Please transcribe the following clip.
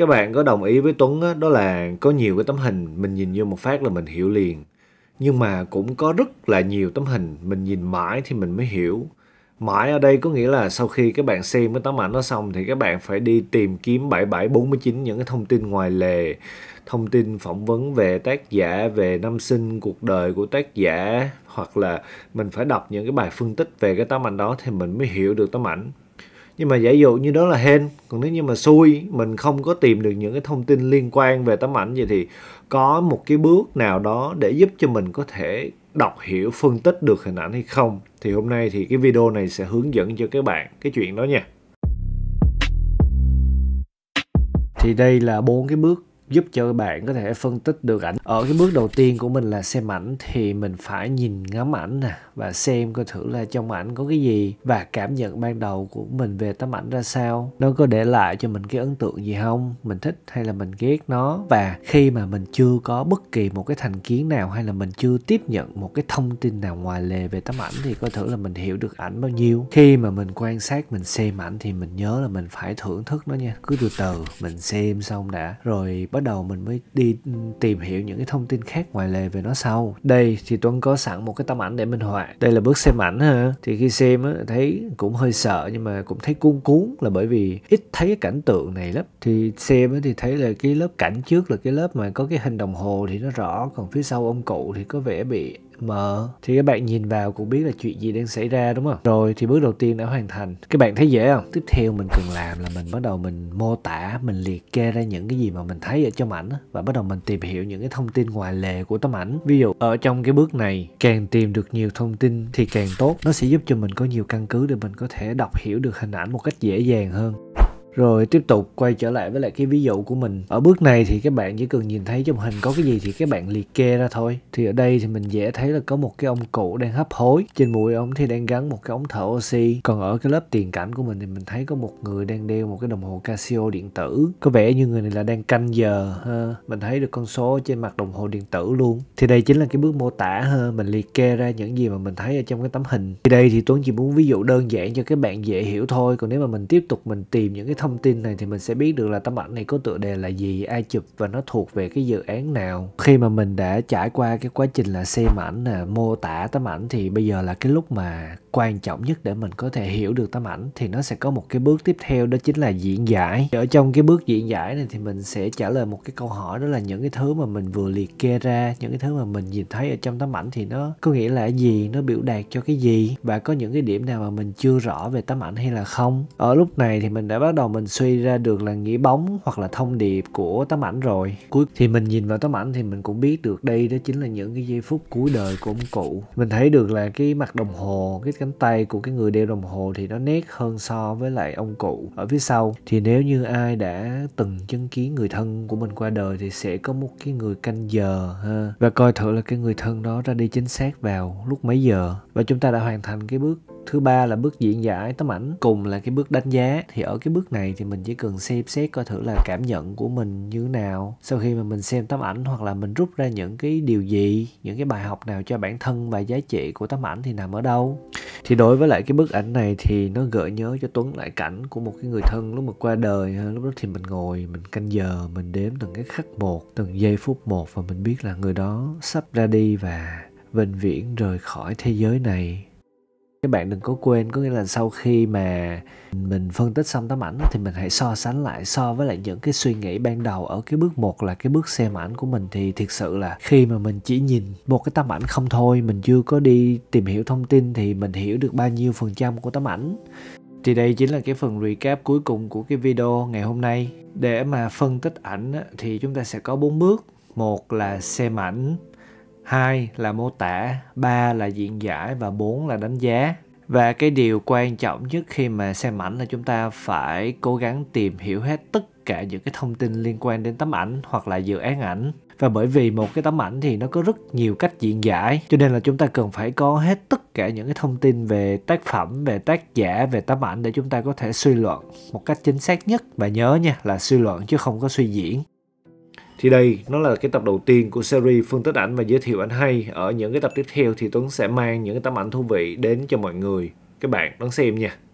các bạn có đồng ý với Tuấn đó, đó là có nhiều cái tấm hình mình nhìn vô một phát là mình hiểu liền. Nhưng mà cũng có rất là nhiều tấm hình mình nhìn mãi thì mình mới hiểu. Mãi ở đây có nghĩa là sau khi các bạn xem cái tấm ảnh đó xong thì các bạn phải đi tìm kiếm 7749 những cái thông tin ngoài lề, thông tin phỏng vấn về tác giả, về năm sinh, cuộc đời của tác giả hoặc là mình phải đọc những cái bài phân tích về cái tấm ảnh đó thì mình mới hiểu được tấm ảnh nhưng mà giả dụ như đó là hên còn nếu như mà xui mình không có tìm được những cái thông tin liên quan về tấm ảnh gì thì có một cái bước nào đó để giúp cho mình có thể đọc hiểu phân tích được hình ảnh hay không thì hôm nay thì cái video này sẽ hướng dẫn cho các bạn cái chuyện đó nha thì đây là bốn cái bước giúp cho bạn có thể phân tích được ảnh ở cái bước đầu tiên của mình là xem ảnh thì mình phải nhìn ngắm ảnh nè và xem coi thử là trong ảnh có cái gì và cảm nhận ban đầu của mình về tấm ảnh ra sao nó có để lại cho mình cái ấn tượng gì không mình thích hay là mình ghét nó và khi mà mình chưa có bất kỳ một cái thành kiến nào hay là mình chưa tiếp nhận một cái thông tin nào ngoài lề về tấm ảnh thì coi thử là mình hiểu được ảnh bao nhiêu khi mà mình quan sát mình xem ảnh thì mình nhớ là mình phải thưởng thức nó nha cứ từ từ mình xem xong đã rồi bắt bắt đầu mình mới đi tìm hiểu những cái thông tin khác ngoài lề về nó sau đây thì tuấn có sẵn một cái tấm ảnh để minh họa đây là bước xem ảnh ha thì khi xem á, thấy cũng hơi sợ nhưng mà cũng thấy cuốn cuốn là bởi vì ít thấy cái cảnh tượng này lắm thì xem á, thì thấy là cái lớp cảnh trước là cái lớp mà có cái hình đồng hồ thì nó rõ còn phía sau ông cụ thì có vẻ bị mở thì các bạn nhìn vào cũng biết là chuyện gì đang xảy ra đúng không rồi thì bước đầu tiên đã hoàn thành các bạn thấy dễ không tiếp theo mình cần làm là mình bắt đầu mình mô tả mình liệt kê ra những cái gì mà mình thấy ở trong ảnh và bắt đầu mình tìm hiểu những cái thông tin ngoài lề của tấm ảnh ví dụ ở trong cái bước này càng tìm được nhiều thông tin thì càng tốt nó sẽ giúp cho mình có nhiều căn cứ để mình có thể đọc hiểu được hình ảnh một cách dễ dàng hơn rồi tiếp tục quay trở lại với lại cái ví dụ của mình ở bước này thì các bạn chỉ cần nhìn thấy trong hình có cái gì thì các bạn liệt kê ra thôi thì ở đây thì mình dễ thấy là có một cái ông cụ đang hấp hối trên mũi ông thì đang gắn một cái ống thở oxy còn ở cái lớp tiền cảnh của mình thì mình thấy có một người đang đeo một cái đồng hồ casio điện tử có vẻ như người này là đang canh giờ ha mình thấy được con số trên mặt đồng hồ điện tử luôn thì đây chính là cái bước mô tả ha mình liệt kê ra những gì mà mình thấy ở trong cái tấm hình thì đây thì tuấn chỉ muốn ví dụ đơn giản cho các bạn dễ hiểu thôi còn nếu mà mình tiếp tục mình tìm những cái thông tin này thì mình sẽ biết được là tấm ảnh này có tựa đề là gì ai chụp và nó thuộc về cái dự án nào khi mà mình đã trải qua cái quá trình là xem ảnh nè mô tả tấm ảnh thì bây giờ là cái lúc mà quan trọng nhất để mình có thể hiểu được tấm ảnh thì nó sẽ có một cái bước tiếp theo đó chính là diễn giải ở trong cái bước diễn giải này thì mình sẽ trả lời một cái câu hỏi đó là những cái thứ mà mình vừa liệt kê ra những cái thứ mà mình nhìn thấy ở trong tấm ảnh thì nó có nghĩa là gì nó biểu đạt cho cái gì và có những cái điểm nào mà mình chưa rõ về tấm ảnh hay là không ở lúc này thì mình đã bắt đầu mình suy ra được là nghĩa bóng hoặc là thông điệp của tấm ảnh rồi cuối thì mình nhìn vào tấm ảnh thì mình cũng biết được đây đó chính là những cái giây phút cuối đời của ông cụ mình thấy được là cái mặt đồng hồ cái cánh tay của cái người đeo đồng hồ thì nó nét hơn so với lại ông cụ ở phía sau thì nếu như ai đã từng chứng kiến người thân của mình qua đời thì sẽ có một cái người canh giờ ha và coi thử là cái người thân đó ra đi chính xác vào lúc mấy giờ và chúng ta đã hoàn thành cái bước thứ ba là bước diễn giải tấm ảnh cùng là cái bước đánh giá thì ở cái bước này thì mình chỉ cần xem xét coi thử là cảm nhận của mình như nào sau khi mà mình xem tấm ảnh hoặc là mình rút ra những cái điều gì những cái bài học nào cho bản thân và giá trị của tấm ảnh thì nằm ở đâu thì đối với lại cái bức ảnh này thì nó gợi nhớ cho tuấn lại cảnh của một cái người thân lúc mà qua đời lúc đó thì mình ngồi mình canh giờ mình đếm từng cái khắc một từng giây phút một và mình biết là người đó sắp ra đi và vĩnh viễn rời khỏi thế giới này các bạn đừng có quên có nghĩa là sau khi mà mình phân tích xong tấm ảnh thì mình hãy so sánh lại so với lại những cái suy nghĩ ban đầu ở cái bước một là cái bước xem ảnh của mình thì thực sự là khi mà mình chỉ nhìn một cái tấm ảnh không thôi mình chưa có đi tìm hiểu thông tin thì mình hiểu được bao nhiêu phần trăm của tấm ảnh thì đây chính là cái phần recap cuối cùng của cái video ngày hôm nay để mà phân tích ảnh thì chúng ta sẽ có bốn bước một là xem ảnh 2 là mô tả, 3 là diễn giải và 4 là đánh giá. Và cái điều quan trọng nhất khi mà xem ảnh là chúng ta phải cố gắng tìm hiểu hết tất cả những cái thông tin liên quan đến tấm ảnh hoặc là dự án ảnh. Và bởi vì một cái tấm ảnh thì nó có rất nhiều cách diễn giải, cho nên là chúng ta cần phải có hết tất cả những cái thông tin về tác phẩm, về tác giả, về tấm ảnh để chúng ta có thể suy luận một cách chính xác nhất. Và nhớ nha là suy luận chứ không có suy diễn. Thì đây, nó là cái tập đầu tiên của series phân Tích Ảnh và giới thiệu ảnh hay. Ở những cái tập tiếp theo thì Tuấn sẽ mang những cái tấm ảnh thú vị đến cho mọi người. Các bạn đón xem nha.